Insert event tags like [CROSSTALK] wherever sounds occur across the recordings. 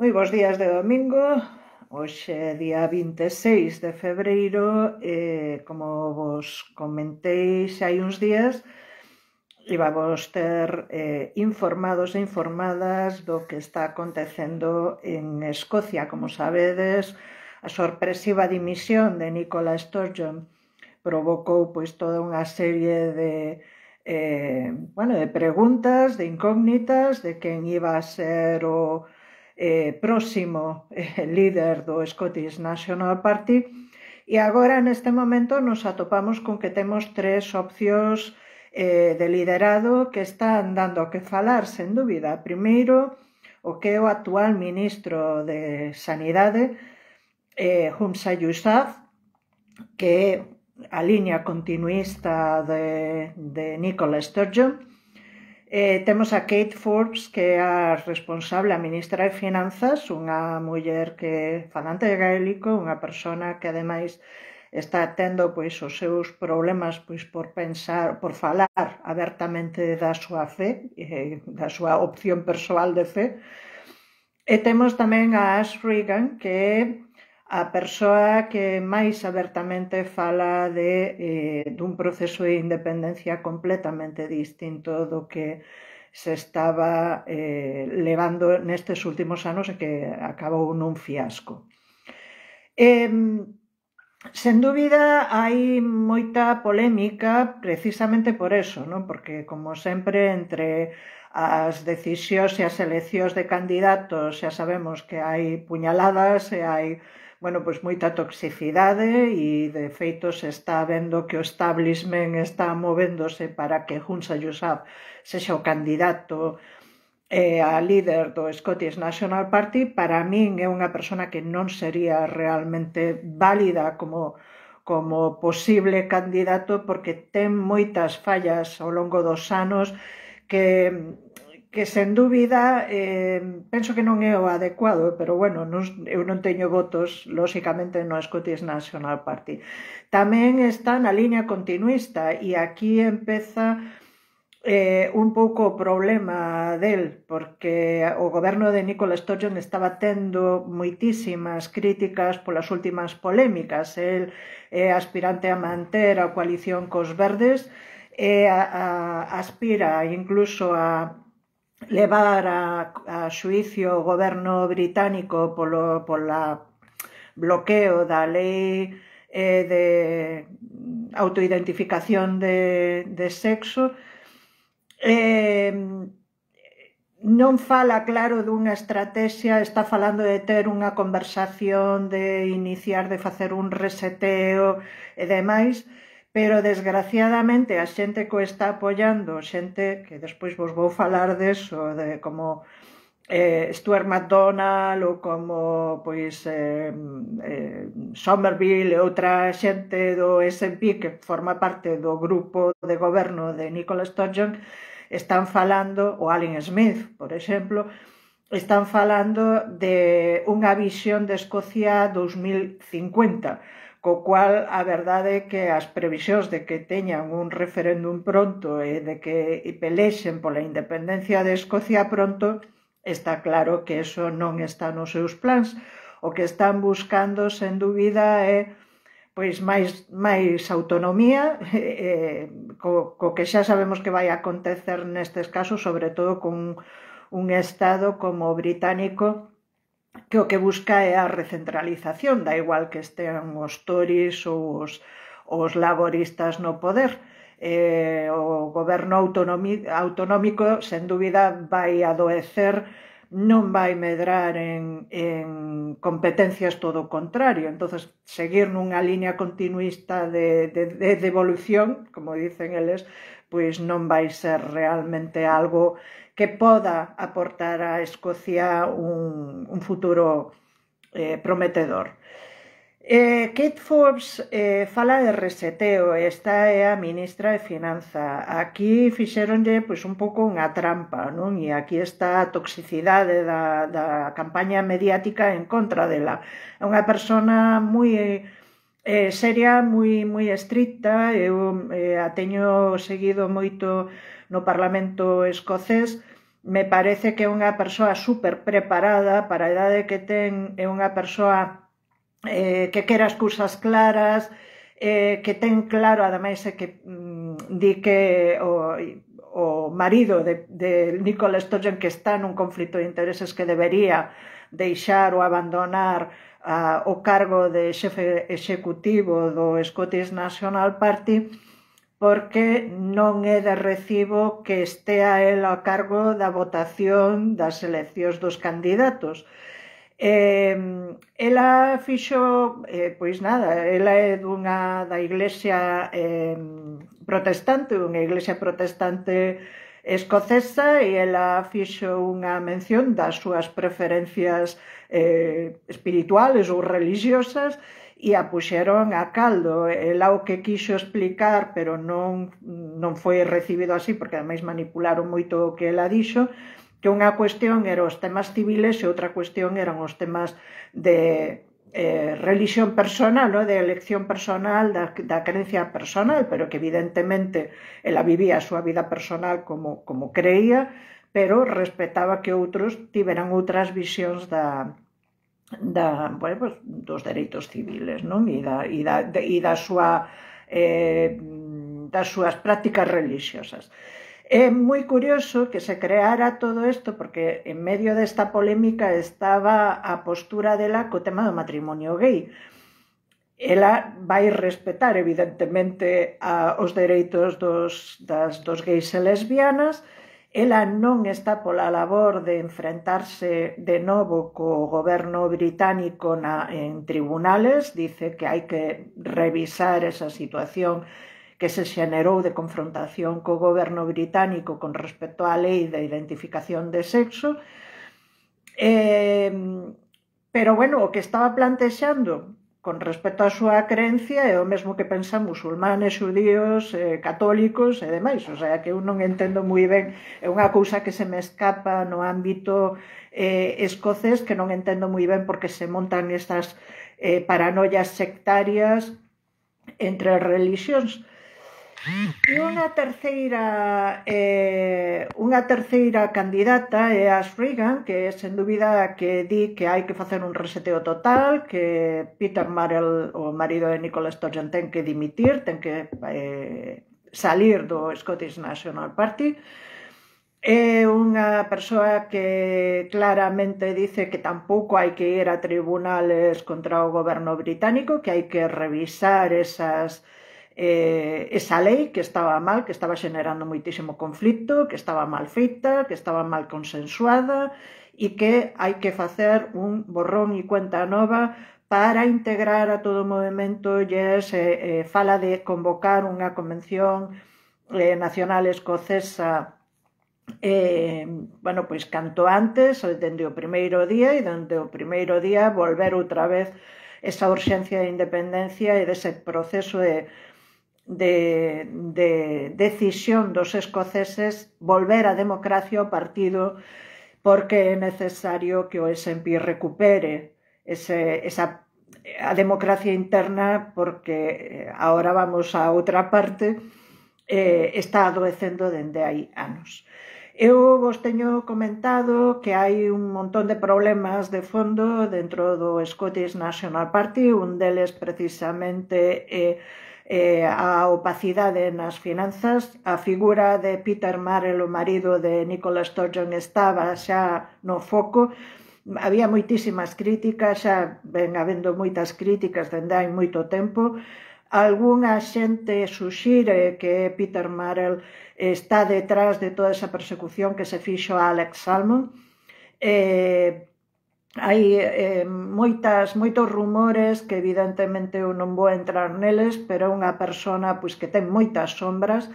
Moi bons días de domingo, hoxe día 26 de febreiro, eh, como vos comentei xa hai uns días, íbamos ter eh, informados e informadas do que está acontecendo en Escocia. Como sabedes, a sorpresiva dimisión de Nicola Sturgeon provocou pois toda unha serie de eh, bueno, de preguntas, de incógnitas, de quen iba a ser o eh, próximo eh, líder do Scottish National Party, e agora neste momento nos atopamos con que temos tres opcións eh, de liderado que están dando que falar, sen dúbida. Primeiro, o que é o actual ministro de Sanidade, eh, Humsa Yousaf, que é a liña continuista de, de Nicola Sturgeon, Eh, temos a Kate Forbes, que é a responsable, a ministra de Finanzas, unha muller que falante de gaélico, unha persona que ademais está tendo pois os seus problemas pois por pensar, por falar abertamente da súa fe, eh, da súa opción persoal de fe. E temos tamén a Ash Regan, que é a persoa que máis abertamente fala de, eh, dun proceso de independencia completamente distinto do que se estaba eh, levando nestes últimos anos e que acabou nun fiasco. Eh, sen dúbida hai moita polémica precisamente por eso, non? porque como sempre entre as decisións e as eleccións de candidatos, xa sabemos que hai puñaladas e hai bueno, pois moita toxicidade e de feito se está vendo que o establishment está movéndose para que Hunsa Yousaf sexa o candidato e a líder do Scottish National Party, para min é unha persona que non sería realmente válida como como posible candidato porque ten moitas fallas ao longo dos anos que que sen dúbida eh, penso que non é o adecuado, pero bueno, non, eu non teño votos, lóxicamente, no Scottish National Party. Tamén está na liña continuista e aquí empeza eh, un pouco o problema del, porque o goberno de Nicola Sturgeon estaba tendo moitísimas críticas polas últimas polémicas. El é eh, aspirante a manter a coalición cos verdes, e a, a, aspira incluso a levar a, a xuicio o goberno británico polo, pola bloqueo da lei eh, de autoidentificación de, de sexo, eh, non fala claro dunha estrategia, está falando de ter unha conversación, de iniciar, de facer un reseteo e demais, pero desgraciadamente a xente que o está apoiando, xente que despois vos vou falar deso, de como eh, Stuart McDonald ou como pois eh, eh, Somerville e outra xente do S&P que forma parte do grupo de goberno de Nicola Sturgeon están falando, o Alan Smith, por exemplo, están falando de unha visión de Escocia 2050 co cual a verdade é que as previsións de que teñan un referéndum pronto e de que pelexen pola independencia de Escocia pronto, está claro que eso non está nos seus plans. O que están buscando, sen dúbida, é pois máis máis autonomía [LAUGHS] eh, co, co que xa sabemos que vai acontecer nestes casos, sobre todo con un estado como o británico que o que busca é a recentralización, da igual que estean os toris ou os, os laboristas no poder. Eh, o goberno autonómico, sen dúbida, vai adoecer non vai medrar en, en competencias todo o contrario. entonces seguir nunha liña continuista de, de, de devolución, como dicen eles, pois non vai ser realmente algo que poda aportar a Escocia un, un futuro eh, prometedor. Eh, Kate Forbes eh, fala de reseteo, esta é a ministra de Finanza. Aquí fixeronlle pois, un pouco unha trampa, non? E aquí está a toxicidade da, da campaña mediática en contra dela. É unha persona moi eh, seria, moi, moi estricta, eu eh, a teño seguido moito no Parlamento escocés, me parece que é unha persoa super preparada para a idade que ten, é unha persoa eh, que quera as cousas claras, eh, que ten claro, ademais, é que mm, di que o, o marido de, de Nicola Sturgeon que está nun conflito de intereses que debería deixar ou abandonar a, ah, o cargo de xefe executivo do Scottish National Party, porque non é de recibo que estea el a cargo da votación das eleccións dos candidatos. Eh, ela fixo, eh, pois nada, ela é dunha da iglesia eh, protestante, unha iglesia protestante escocesa e ela fixo unha mención das súas preferencias eh, espirituales ou religiosas e a puxeron a caldo. Ela o que quixo explicar, pero non, non foi recibido así, porque ademais manipularon moito o que ela dixo, que unha cuestión eran os temas civiles e outra cuestión eran os temas de eh, religión personal, no? de elección personal, da, da creencia personal, pero que evidentemente ela vivía a súa vida personal como, como creía, pero respetaba que outros tiveran outras visións da, da, bueno, pues, dos dereitos civiles, non? E da, e da, de, e da súa eh, das súas prácticas religiosas. É moi curioso que se creara todo isto porque en medio desta polémica estaba a postura dela co tema do matrimonio gay. Ela vai respetar, evidentemente, a, os dereitos dos, das, dos gays e lesbianas, Ela non está pola labor de enfrentarse de novo co goberno británico na, en tribunales, dice que hai que revisar esa situación que se xenerou de confrontación co goberno británico con respecto á lei de identificación de sexo. Eh, pero bueno, o que estaba plantexando con respecto á súa creencia é o mesmo que pensan musulmanes, xudíos, eh, católicos e demais. O sea, que eu non entendo moi ben, é unha cousa que se me escapa no ámbito eh, escocés, que non entendo moi ben porque se montan estas eh, paranoias sectarias entre religións. E unha terceira eh, unha terceira candidata é a Reagan, que sen dúbida que di que hai que facer un reseteo total, que Peter Marel, o marido de Nicola Sturgeon, ten que dimitir, ten que eh, salir do Scottish National Party, É unha persoa que claramente dice que tampouco hai que ir a tribunales contra o goberno británico, que hai que revisar esas eh, esa lei que estaba mal, que estaba xenerando moitísimo conflito, que estaba mal feita, que estaba mal consensuada e que hai que facer un borrón e cuenta nova para integrar a todo o movimento yes, eh, eh, fala de convocar unha convención eh, nacional escocesa eh, bueno, pois canto antes, dende o primeiro día e dende o primeiro día volver outra vez esa urxencia de independencia e dese proceso de de, de decisión dos escoceses volver a democracia o partido porque é necesario que o SNP recupere ese, esa a democracia interna porque eh, agora vamos a outra parte eh, está adoecendo dende hai anos. Eu vos teño comentado que hai un montón de problemas de fondo dentro do Scottish National Party, un deles precisamente eh, eh, a opacidade nas finanzas. A figura de Peter Marel, o marido de Nicola Sturgeon, estaba xa no foco. Había moitísimas críticas, xa ven habendo moitas críticas dende hai moito tempo. Algúnha xente suxire que Peter Marel está detrás de toda esa persecución que se fixo a Alex Salmon. Eh, hai eh, moitas moitos rumores que evidentemente eu non vou entrar neles, pero é unha persona pois que ten moitas sombras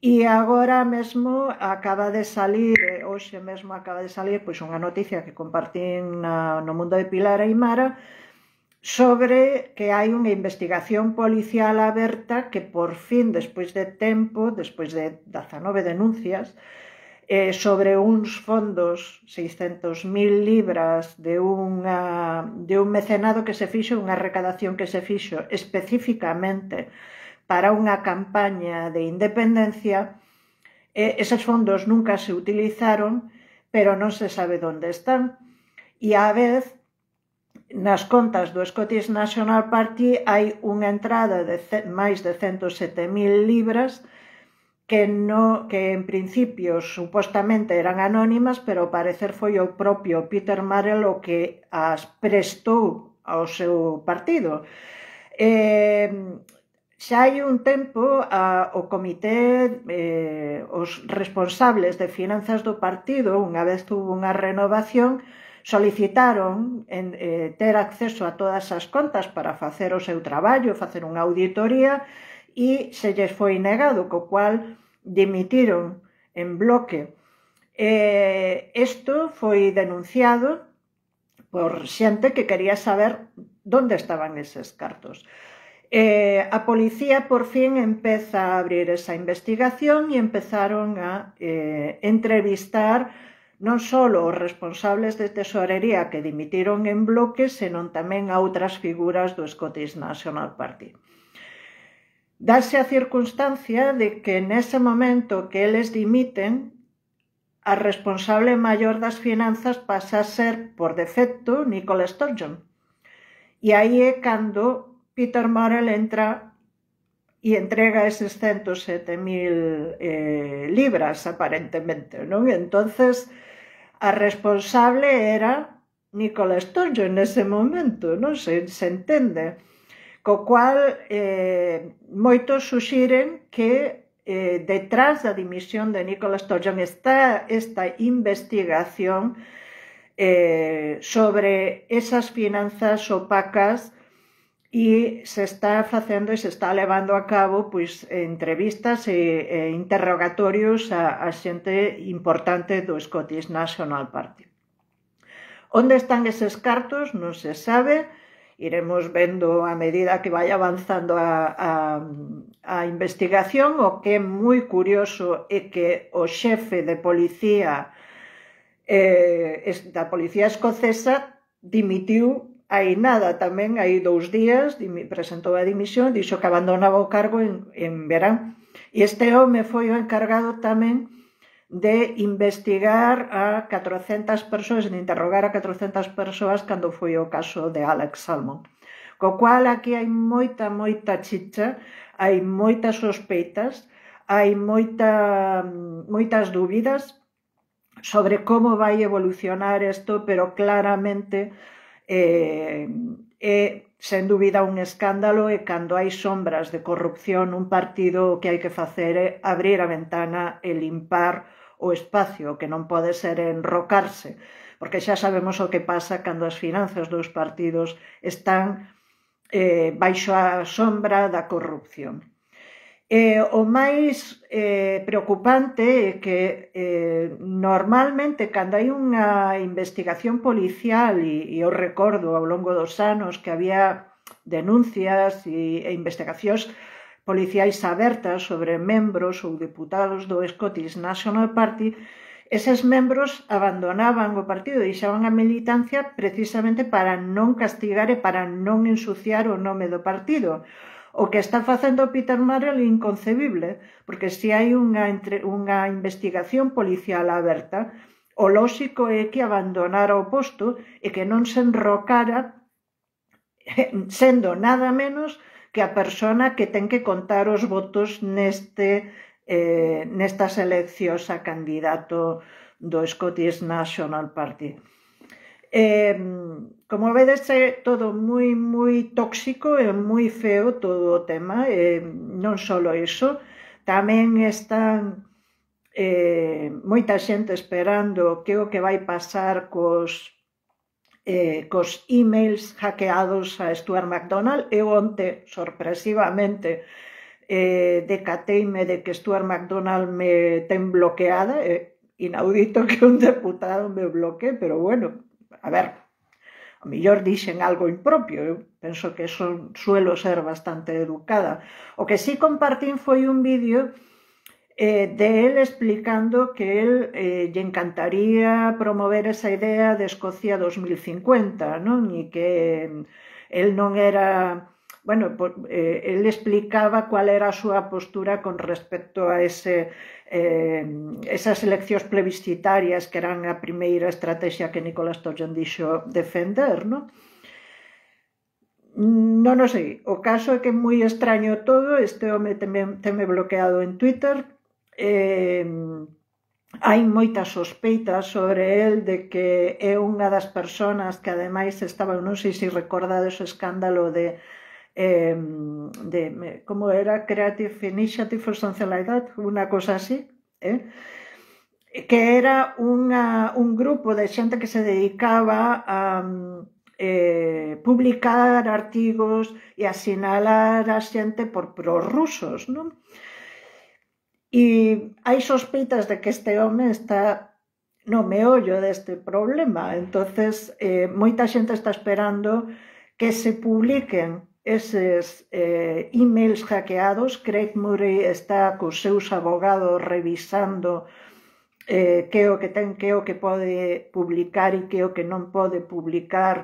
e agora mesmo acaba de salir, eh, hoxe mesmo acaba de salir pois unha noticia que compartín na, no mundo de Pilar Aymara sobre que hai unha investigación policial aberta que por fin, despois de tempo, despois de 19 denuncias, eh, sobre uns fondos 600.000 libras de, unha, de un mecenado que se fixo, unha recadación que se fixo especificamente para unha campaña de independencia, eh, eses fondos nunca se utilizaron, pero non se sabe onde están. E á vez, nas contas do Scottish National Party hai unha entrada de máis de 107.000 libras que, no, que en principio supostamente eran anónimas, pero ao parecer foi o propio Peter Marel o que as prestou ao seu partido. Eh, xa hai un tempo a, o comité, eh, os responsables de finanzas do partido, unha vez tuvo unha renovación, solicitaron en, eh, ter acceso a todas as contas para facer o seu traballo, facer unha auditoría, e se lles foi negado, co cual dimitiron en bloque. Eh, isto foi denunciado por xente que quería saber onde estaban eses cartos. Eh, a policía por fin empeza a abrir esa investigación e empezaron a eh, entrevistar non só os responsables de tesorería que dimitiron en bloque, senón tamén a outras figuras do Scottish National Party. Dase a circunstancia de que en ese momento que les dimiten, al responsable mayor de las finanzas pasa a ser, por defecto, Nicolás Sturgeon. y ahí é cando Peter Morrell entra y entrega esas 107.000 mil eh, libras, aparentemente. entonces a responsable era Nicola Sturgeon ese momento, no se, se Co cual, eh, moitos suxiren que eh, detrás da dimisión de Nicola Sturgeon está esta investigación eh, sobre esas finanzas opacas e se está facendo e se está levando a cabo pois entrevistas e, e interrogatorios a, a xente importante do Scottish National Party. Onde están eses cartos non se sabe, iremos vendo a medida que vai avanzando a, a, a investigación, o que é moi curioso é que o xefe de policía eh, da policía escocesa dimitiu aí nada tamén, aí dous días, presentou a dimisión, dixo que abandonaba o cargo en, en verán. E este home foi o encargado tamén de investigar a 400 persoas, de interrogar a 400 persoas cando foi o caso de Alex Salmon. Co cual aquí hai moita, moita chicha, hai moitas sospeitas, hai moita, moitas dúbidas sobre como vai evolucionar isto, pero claramente eh, é, sen dúbida, un escándalo e cando hai sombras de corrupción, un partido que hai que facer é abrir a ventana e limpar o espacio, que non pode ser enrocarse, porque xa sabemos o que pasa cando as finanzas dos partidos están eh, baixo a sombra da corrupción. Eh, o máis eh, preocupante é que eh, normalmente cando hai unha investigación policial e, e eu recordo ao longo dos anos que había denuncias e, e investigacións policiais abertas sobre membros ou deputados do Scottish National Party, eses membros abandonaban o partido, e deixaban a militancia precisamente para non castigar e para non ensuciar o nome do partido. O que está facendo Peter Marrell é inconcebible, porque se hai unha, entre, unha investigación policial aberta, o lóxico é que abandonara o posto e que non se enrocara [LAUGHS] sendo nada menos que a persona que ten que contar os votos neste eh, nestas eleccións a candidato do Scottish National Party. Eh, como vedes, é todo moi, moi tóxico e moi feo todo o tema. Eh, non só iso, tamén están eh, moita xente esperando que o que vai pasar cos eh, cos emails hackeados a Stuart McDonald. Eu onte, sorpresivamente, eh, decateime de que Stuart McDonald me ten bloqueada. Eh, inaudito que un deputado me bloquee, pero bueno, a ver, a mellor dixen algo impropio, eu penso que son, suelo ser bastante educada. O que sí compartín foi un vídeo eh, de él explicando que él eh, lle encantaría promover esa idea de Escocia 2050, non? E que el mm, non era... Bueno, pues, eh, él explicaba cual era a súa postura con respecto a ese, eh, esas eleccións plebiscitarias que eran a primeira estrategia que Nicolas Sturgeon dixo defender, non? Non o sei. O caso é que é moi extraño todo. Este home teme, teme bloqueado en Twitter eh, hai moitas sospeitas sobre el de que é unha das persoas que ademais estaba, non sei se recordades o escándalo de eh, de como era Creative Initiative for Social like that, unha cosa así, eh? que era unha, un grupo de xente que se dedicaba a eh, publicar artigos e asinalar a xente por prorrusos, non? Eh, E hai sospeitas de que este home está no meollo deste problema. entonces eh, moita xente está esperando que se publiquen eses eh, emails hackeados. Craig Murray está cos seus abogados revisando eh, que é o que ten, que é o que pode publicar e que é o que non pode publicar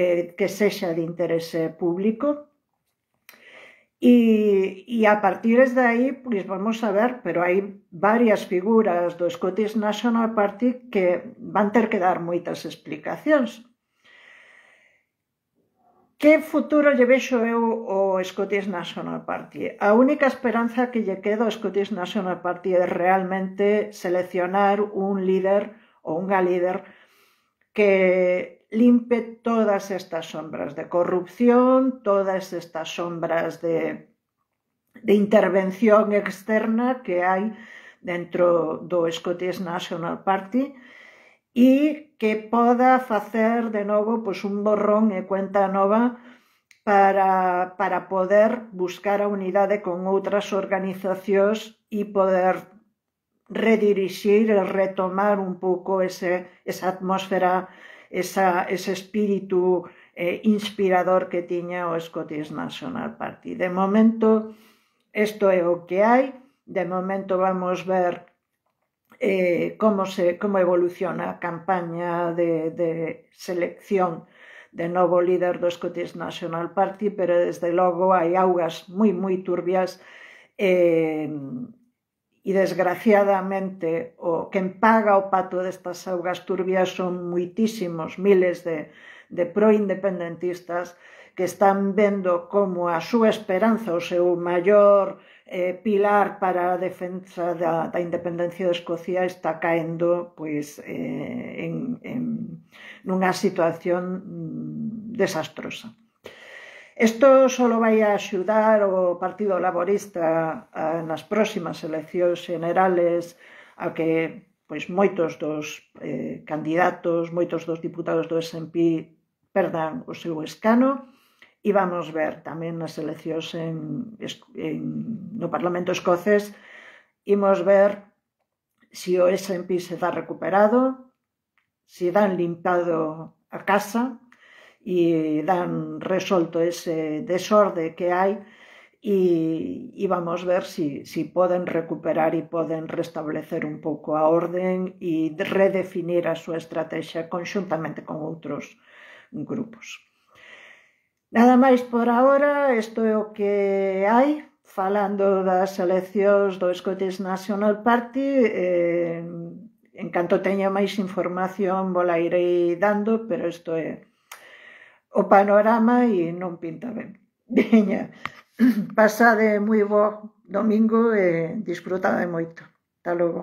eh, que sexa de interese público. E, e a partir de ahí, pues vamos a ver, pero hai varias figuras do Scottish National Party que van ter que dar moitas explicacións. Que futuro lle vexo eu o Scottish National Party? A única esperanza que lle queda ao Scottish National Party é realmente seleccionar un líder ou unha líder que limpe todas estas sombras de corrupción, todas estas sombras de, de intervención externa que hai dentro do Scottish National Party e que poda facer de novo pois, un borrón e cuenta nova para, para poder buscar a unidade con outras organizacións e poder redirixir e retomar un pouco ese, esa atmósfera esa, ese espírito eh, inspirador que tiña o Scottish National Party. De momento, isto é o que hai, de momento vamos ver eh, como, se, como evoluciona a campaña de, de selección de novo líder do Scottish National Party, pero desde logo hai augas moi, moi turbias eh, e desgraciadamente o quen paga o pato destas augas turbias son muitísimos miles de, de proindependentistas que están vendo como a súa esperanza, o seu maior eh, pilar para a defensa da, da independencia de Escocia está caendo pois, eh, en, en, nunha situación mm, desastrosa. Isto só vai axudar o Partido Laborista nas próximas eleccións generales a que pois moitos dos eh, candidatos, moitos dos diputados do SMP perdan o seu escano e vamos ver tamén nas eleccións en, en, no Parlamento escocés imos ver se o SMP se dá recuperado, se dan limpado a casa, e dan resolto ese desorde que hai e, e vamos ver si, si poden recuperar e poden restablecer un pouco a orden e redefinir a súa estrategia conxuntamente con outros grupos. Nada máis por agora, isto é o que hai falando das eleccións do Scottish National Party eh, en canto teña máis información vola irei dando pero isto é o panorama e non pinta ben. [LAUGHS] Veña, pasade moi bo domingo e disfrutade moito. Hasta logo.